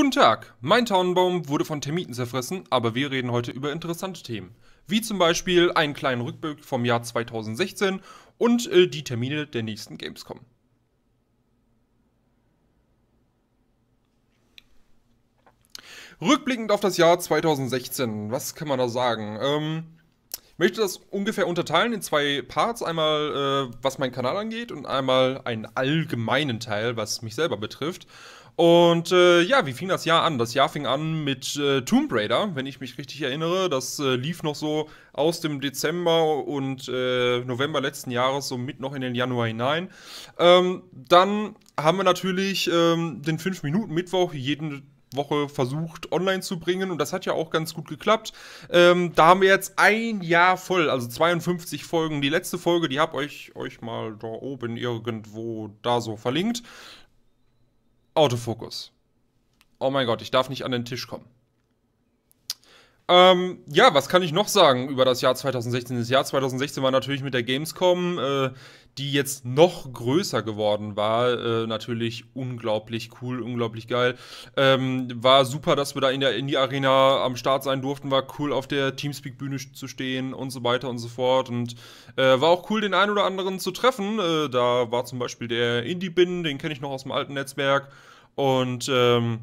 Guten Tag, mein Tannenbaum wurde von Termiten zerfressen, aber wir reden heute über interessante Themen. Wie zum Beispiel einen kleinen Rückblick vom Jahr 2016 und äh, die Termine der nächsten Gamescom. Rückblickend auf das Jahr 2016, was kann man da sagen? Ähm, ich möchte das ungefähr unterteilen in zwei Parts. Einmal, äh, was meinen Kanal angeht und einmal einen allgemeinen Teil, was mich selber betrifft. Und äh, ja, wie fing das Jahr an? Das Jahr fing an mit äh, Tomb Raider, wenn ich mich richtig erinnere. Das äh, lief noch so aus dem Dezember und äh, November letzten Jahres so mit noch in den Januar hinein. Ähm, dann haben wir natürlich ähm, den 5-Minuten-Mittwoch jeden Woche versucht online zu bringen und das hat ja auch ganz gut geklappt. Ähm, da haben wir jetzt ein Jahr voll, also 52 Folgen. Die letzte Folge, die habe ich euch mal da oben irgendwo da so verlinkt. Autofokus. Oh mein Gott, ich darf nicht an den Tisch kommen. Ähm, ja, was kann ich noch sagen über das Jahr 2016? Das Jahr 2016 war natürlich mit der Gamescom äh, die jetzt noch größer geworden war. Äh, natürlich unglaublich cool, unglaublich geil. Ähm, war super, dass wir da in der Indie-Arena am Start sein durften. War cool, auf der Teamspeak-Bühne zu stehen und so weiter und so fort. Und äh, war auch cool, den einen oder anderen zu treffen. Äh, da war zum Beispiel der Indie-Bin, den kenne ich noch aus dem alten Netzwerk. Und ähm,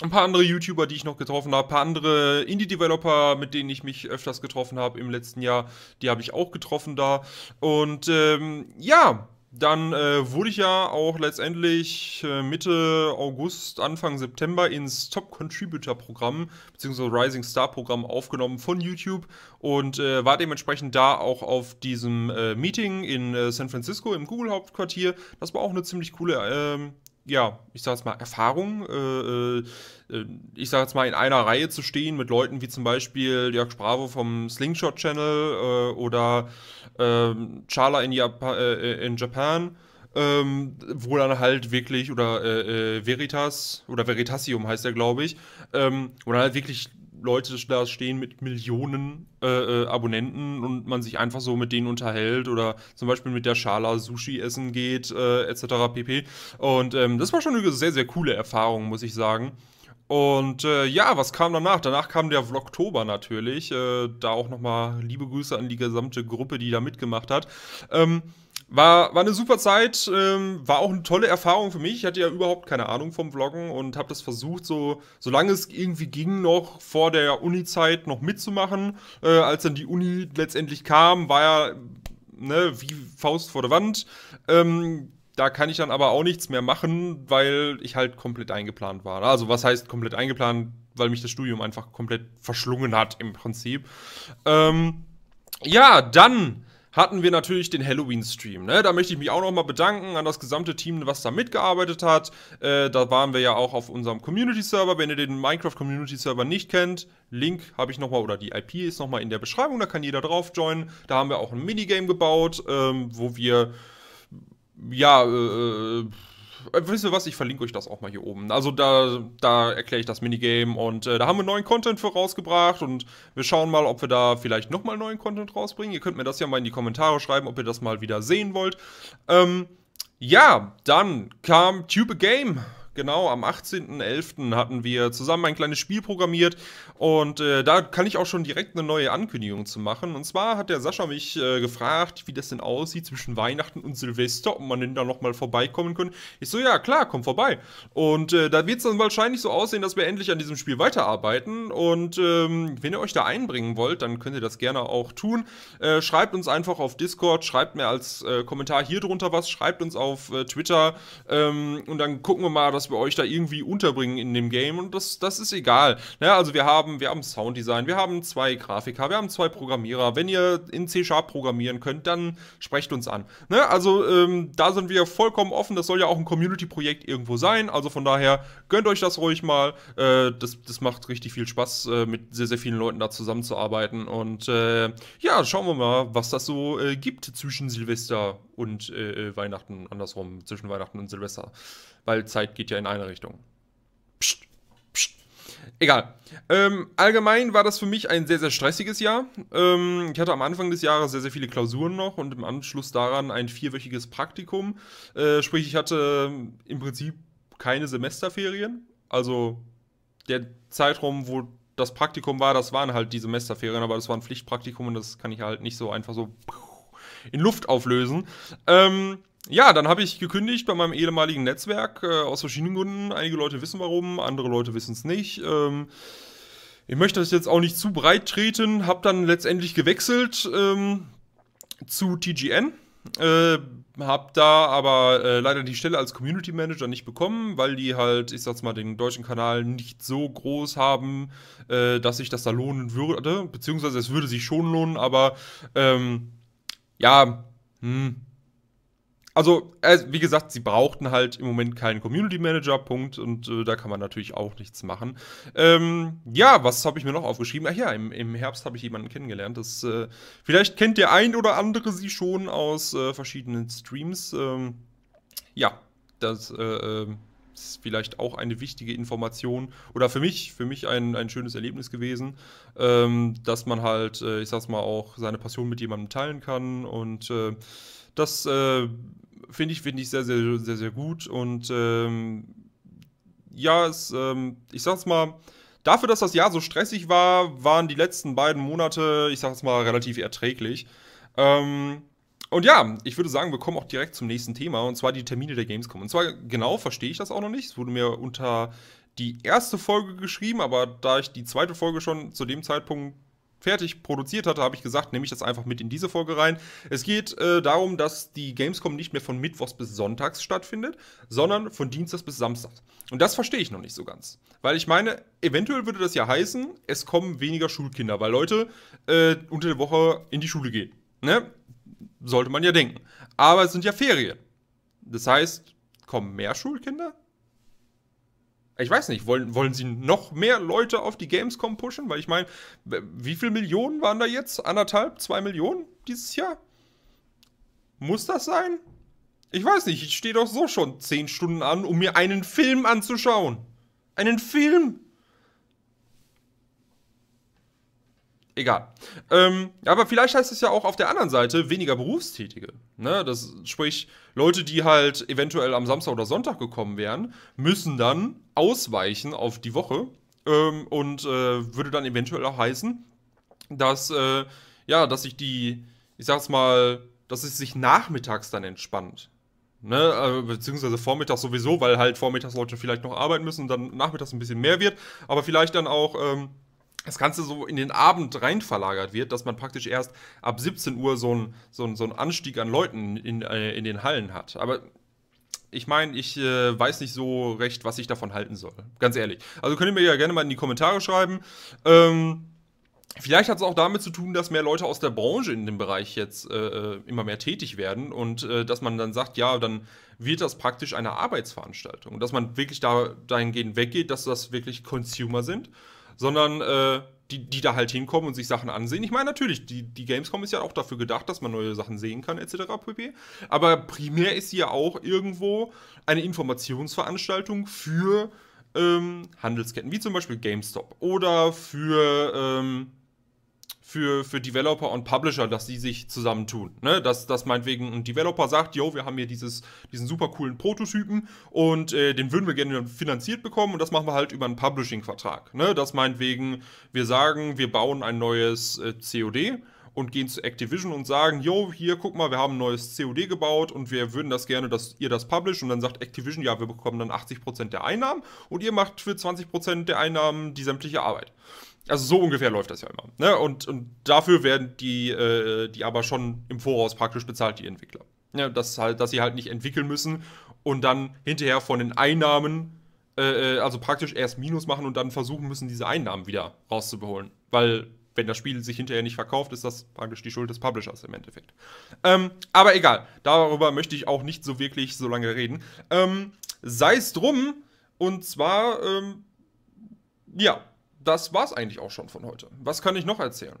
ein paar andere YouTuber, die ich noch getroffen habe, ein paar andere Indie-Developer, mit denen ich mich öfters getroffen habe im letzten Jahr, die habe ich auch getroffen da. Und ähm, ja, dann äh, wurde ich ja auch letztendlich äh, Mitte August, Anfang September ins Top Contributor Programm bzw. Rising Star Programm aufgenommen von YouTube und äh, war dementsprechend da auch auf diesem äh, Meeting in äh, San Francisco im Google Hauptquartier. Das war auch eine ziemlich coole ähm, ja, ich sage jetzt mal, Erfahrung, äh, äh, äh ich sage jetzt mal, in einer Reihe zu stehen mit Leuten wie zum Beispiel Jörg Spravo vom Slingshot Channel äh, oder ähm, Charla in, Japa äh, in Japan, ähm, wo dann halt wirklich, oder Veritas, oder Veritasium heißt er, glaube ich, ähm, wo dann halt wirklich Leute da stehen mit Millionen äh, äh, Abonnenten und man sich einfach so mit denen unterhält oder zum Beispiel mit der Schala Sushi essen geht, äh, etc. pp. Und ähm, das war schon eine sehr, sehr coole Erfahrung, muss ich sagen. Und äh, ja, was kam danach? Danach kam der Vlogtober natürlich. Äh, da auch nochmal liebe Grüße an die gesamte Gruppe, die da mitgemacht hat. Ähm, war, war eine super Zeit, ähm, war auch eine tolle Erfahrung für mich. Ich hatte ja überhaupt keine Ahnung vom Vloggen und habe das versucht, so solange es irgendwie ging, noch vor der Uni-Zeit noch mitzumachen. Äh, als dann die Uni letztendlich kam, war ja ne, wie Faust vor der Wand. Ähm, da kann ich dann aber auch nichts mehr machen, weil ich halt komplett eingeplant war. Also was heißt komplett eingeplant? Weil mich das Studium einfach komplett verschlungen hat im Prinzip. Ähm, ja, dann hatten wir natürlich den Halloween-Stream. Ne? Da möchte ich mich auch nochmal bedanken an das gesamte Team, was da mitgearbeitet hat. Äh, da waren wir ja auch auf unserem Community-Server. Wenn ihr den Minecraft-Community-Server nicht kennt, Link habe ich nochmal oder die IP ist nochmal in der Beschreibung. Da kann jeder drauf joinen. Da haben wir auch ein Minigame gebaut, ähm, wo wir ja, äh, äh wisst ihr was, ich verlinke euch das auch mal hier oben. Also da, da erkläre ich das Minigame und äh, da haben wir neuen Content für rausgebracht und wir schauen mal, ob wir da vielleicht nochmal neuen Content rausbringen. Ihr könnt mir das ja mal in die Kommentare schreiben, ob ihr das mal wieder sehen wollt. Ähm, ja, dann kam Tube Game genau, am 18.11. hatten wir zusammen ein kleines Spiel programmiert und äh, da kann ich auch schon direkt eine neue Ankündigung zu machen. Und zwar hat der Sascha mich äh, gefragt, wie das denn aussieht zwischen Weihnachten und Silvester, ob man denn da nochmal vorbeikommen könnte. Ich so, ja, klar, komm vorbei. Und äh, da wird es dann wahrscheinlich so aussehen, dass wir endlich an diesem Spiel weiterarbeiten. Und ähm, wenn ihr euch da einbringen wollt, dann könnt ihr das gerne auch tun. Äh, schreibt uns einfach auf Discord, schreibt mir als äh, Kommentar hier drunter was, schreibt uns auf äh, Twitter ähm, und dann gucken wir mal, dass was wir euch da irgendwie unterbringen in dem Game und das, das ist egal. Naja, also wir haben, wir haben Sounddesign, wir haben zwei Grafiker, wir haben zwei Programmierer. Wenn ihr in C-Sharp programmieren könnt, dann sprecht uns an. Naja, also ähm, da sind wir vollkommen offen, das soll ja auch ein Community-Projekt irgendwo sein, also von daher gönnt euch das ruhig mal. Äh, das, das macht richtig viel Spaß, äh, mit sehr, sehr vielen Leuten da zusammenzuarbeiten und äh, ja, schauen wir mal, was das so äh, gibt zwischen Silvester und äh, äh, Weihnachten, andersrum, zwischen Weihnachten und Silvester weil Zeit geht ja in eine Richtung. Psst, psst. Egal. Ähm, allgemein war das für mich ein sehr, sehr stressiges Jahr. Ähm, ich hatte am Anfang des Jahres sehr, sehr viele Klausuren noch und im Anschluss daran ein vierwöchiges Praktikum. Äh, sprich, ich hatte ähm, im Prinzip keine Semesterferien. Also der Zeitraum, wo das Praktikum war, das waren halt die Semesterferien, aber das war ein Pflichtpraktikum und das kann ich halt nicht so einfach so in Luft auflösen. Ähm, ja, dann habe ich gekündigt bei meinem ehemaligen Netzwerk äh, aus verschiedenen Gründen. Einige Leute wissen warum, andere Leute wissen es nicht. Ähm, ich möchte das jetzt auch nicht zu breit treten, habe dann letztendlich gewechselt ähm, zu TGN. Äh, habe da aber äh, leider die Stelle als Community Manager nicht bekommen, weil die halt, ich sag's mal, den deutschen Kanal nicht so groß haben, äh, dass sich das da lohnen würde, beziehungsweise es würde sich schon lohnen, aber ähm, ja, hm, also, äh, wie gesagt, sie brauchten halt im Moment keinen Community Manager, Punkt, und äh, da kann man natürlich auch nichts machen. Ähm, ja, was habe ich mir noch aufgeschrieben? Ach ja, im, im Herbst habe ich jemanden kennengelernt. Das, äh, vielleicht kennt der ein oder andere sie schon aus äh, verschiedenen Streams. Ähm, ja, das äh, ähm, ist vielleicht auch eine wichtige Information oder für mich, für mich ein, ein schönes Erlebnis gewesen, ähm, dass man halt, äh, ich sag's mal, auch seine Passion mit jemandem teilen kann und das äh, finde ich, finde ich sehr, sehr, sehr, sehr gut. Und ähm, ja, es, ähm, ich sag's mal, dafür, dass das Jahr so stressig war, waren die letzten beiden Monate, ich sag's mal, relativ erträglich. Ähm, und ja, ich würde sagen, wir kommen auch direkt zum nächsten Thema, und zwar die Termine der Gamescom. Und zwar genau verstehe ich das auch noch nicht. Es wurde mir unter die erste Folge geschrieben, aber da ich die zweite Folge schon zu dem Zeitpunkt fertig produziert hatte, habe ich gesagt, nehme ich das einfach mit in diese Folge rein. Es geht äh, darum, dass die Gamescom nicht mehr von Mittwochs bis Sonntags stattfindet, sondern von Dienstags bis Samstags. Und das verstehe ich noch nicht so ganz. Weil ich meine, eventuell würde das ja heißen, es kommen weniger Schulkinder, weil Leute äh, unter der Woche in die Schule gehen. Ne? Sollte man ja denken. Aber es sind ja Ferien. Das heißt, kommen mehr Schulkinder? Ich weiß nicht, wollen, wollen sie noch mehr Leute auf die Gamescom pushen? Weil ich meine, wie viele Millionen waren da jetzt? Anderthalb, zwei Millionen dieses Jahr? Muss das sein? Ich weiß nicht, ich stehe doch so schon zehn Stunden an, um mir einen Film anzuschauen. Einen Film! egal. Ähm, aber vielleicht heißt es ja auch auf der anderen Seite weniger Berufstätige. Ne? Das, sprich, Leute, die halt eventuell am Samstag oder Sonntag gekommen wären, müssen dann ausweichen auf die Woche. Ähm, und äh, würde dann eventuell auch heißen, dass, äh, ja, dass sich die, ich sag's mal, dass es sich nachmittags dann entspannt. Ne, äh, beziehungsweise vormittags sowieso, weil halt vormittags Leute vielleicht noch arbeiten müssen und dann nachmittags ein bisschen mehr wird, aber vielleicht dann auch ähm, das Ganze so in den Abend rein verlagert wird, dass man praktisch erst ab 17 Uhr so einen so so einen Anstieg an Leuten in, äh, in den Hallen hat. Aber ich meine, ich äh, weiß nicht so recht, was ich davon halten soll. Ganz ehrlich. Also könnt ihr mir ja gerne mal in die Kommentare schreiben. Ähm, vielleicht hat es auch damit zu tun, dass mehr Leute aus der Branche in dem Bereich jetzt äh, äh, immer mehr tätig werden und äh, dass man dann sagt, ja, dann wird das praktisch eine Arbeitsveranstaltung. Und dass man wirklich da dahingehend weggeht, dass das wirklich Consumer sind sondern äh, die, die da halt hinkommen und sich Sachen ansehen. Ich meine, natürlich, die, die Gamescom ist ja auch dafür gedacht, dass man neue Sachen sehen kann, etc. pp. Aber primär ist sie ja auch irgendwo eine Informationsveranstaltung für ähm, Handelsketten, wie zum Beispiel GameStop oder für. Ähm, für, für Developer und Publisher, dass sie sich zusammentun. Ne? Dass, dass meinetwegen ein Developer sagt, yo, wir haben hier dieses, diesen super coolen Prototypen und äh, den würden wir gerne finanziert bekommen und das machen wir halt über einen Publishing-Vertrag. Ne? Dass meinetwegen wir sagen, wir bauen ein neues äh, COD und gehen zu Activision und sagen, yo, hier, guck mal, wir haben ein neues COD gebaut und wir würden das gerne, dass ihr das publisht und dann sagt Activision, ja, wir bekommen dann 80% der Einnahmen und ihr macht für 20% der Einnahmen die sämtliche Arbeit. Also so ungefähr läuft das ja immer. Ne? Und, und dafür werden die, äh, die aber schon im Voraus praktisch bezahlt, die Entwickler. Ja, dass, halt, dass sie halt nicht entwickeln müssen und dann hinterher von den Einnahmen, äh, äh also praktisch erst Minus machen und dann versuchen müssen, diese Einnahmen wieder rauszubeholen. Weil wenn das Spiel sich hinterher nicht verkauft, ist das praktisch die Schuld des Publishers im Endeffekt. Ähm, aber egal, darüber möchte ich auch nicht so wirklich so lange reden. Ähm, Sei es drum, und zwar, ähm, ja, das war's eigentlich auch schon von heute. Was kann ich noch erzählen?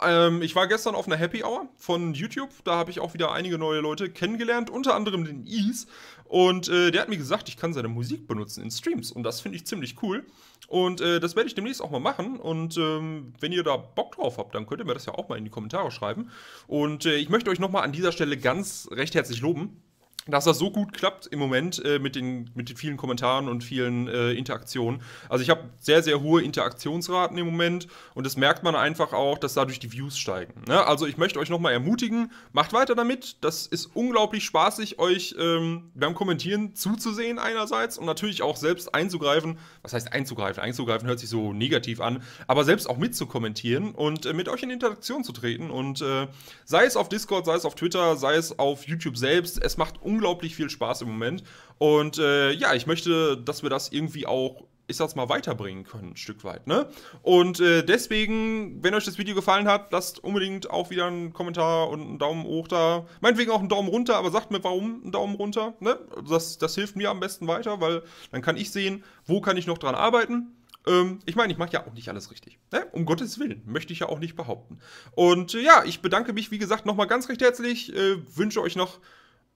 Ähm, ich war gestern auf einer Happy Hour von YouTube. Da habe ich auch wieder einige neue Leute kennengelernt, unter anderem den Ease. Und äh, der hat mir gesagt, ich kann seine Musik benutzen in Streams. Und das finde ich ziemlich cool. Und äh, das werde ich demnächst auch mal machen. Und ähm, wenn ihr da Bock drauf habt, dann könnt ihr mir das ja auch mal in die Kommentare schreiben. Und äh, ich möchte euch nochmal an dieser Stelle ganz recht herzlich loben dass das so gut klappt im Moment äh, mit, den, mit den vielen Kommentaren und vielen äh, Interaktionen. Also ich habe sehr, sehr hohe Interaktionsraten im Moment und das merkt man einfach auch, dass dadurch die Views steigen. Ne? Also ich möchte euch nochmal ermutigen, macht weiter damit. Das ist unglaublich spaßig, euch ähm, beim Kommentieren zuzusehen einerseits und natürlich auch selbst einzugreifen. Was heißt einzugreifen? Einzugreifen hört sich so negativ an, aber selbst auch mitzukommentieren und äh, mit euch in Interaktion zu treten. Und äh, sei es auf Discord, sei es auf Twitter, sei es auf YouTube selbst, es macht unglaublich unglaublich viel Spaß im Moment. Und äh, ja, ich möchte, dass wir das irgendwie auch ich sag's mal, weiterbringen können, ein Stück weit. Ne? Und äh, deswegen, wenn euch das Video gefallen hat, lasst unbedingt auch wieder einen Kommentar und einen Daumen hoch da. Meinetwegen auch einen Daumen runter, aber sagt mir, warum einen Daumen runter. Ne? Das, das hilft mir am besten weiter, weil dann kann ich sehen, wo kann ich noch dran arbeiten. Ähm, ich meine, ich mache ja auch nicht alles richtig. Ne? Um Gottes Willen, möchte ich ja auch nicht behaupten. Und ja, ich bedanke mich, wie gesagt, nochmal ganz recht herzlich. Äh, wünsche euch noch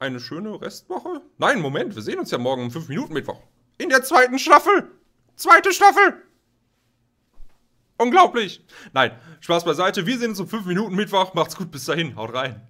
eine schöne Restwoche. Nein, Moment, wir sehen uns ja morgen um 5 Minuten Mittwoch. In der zweiten Staffel. Zweite Staffel. Unglaublich. Nein, Spaß beiseite. Wir sehen uns um 5 Minuten Mittwoch. Macht's gut, bis dahin. Haut rein.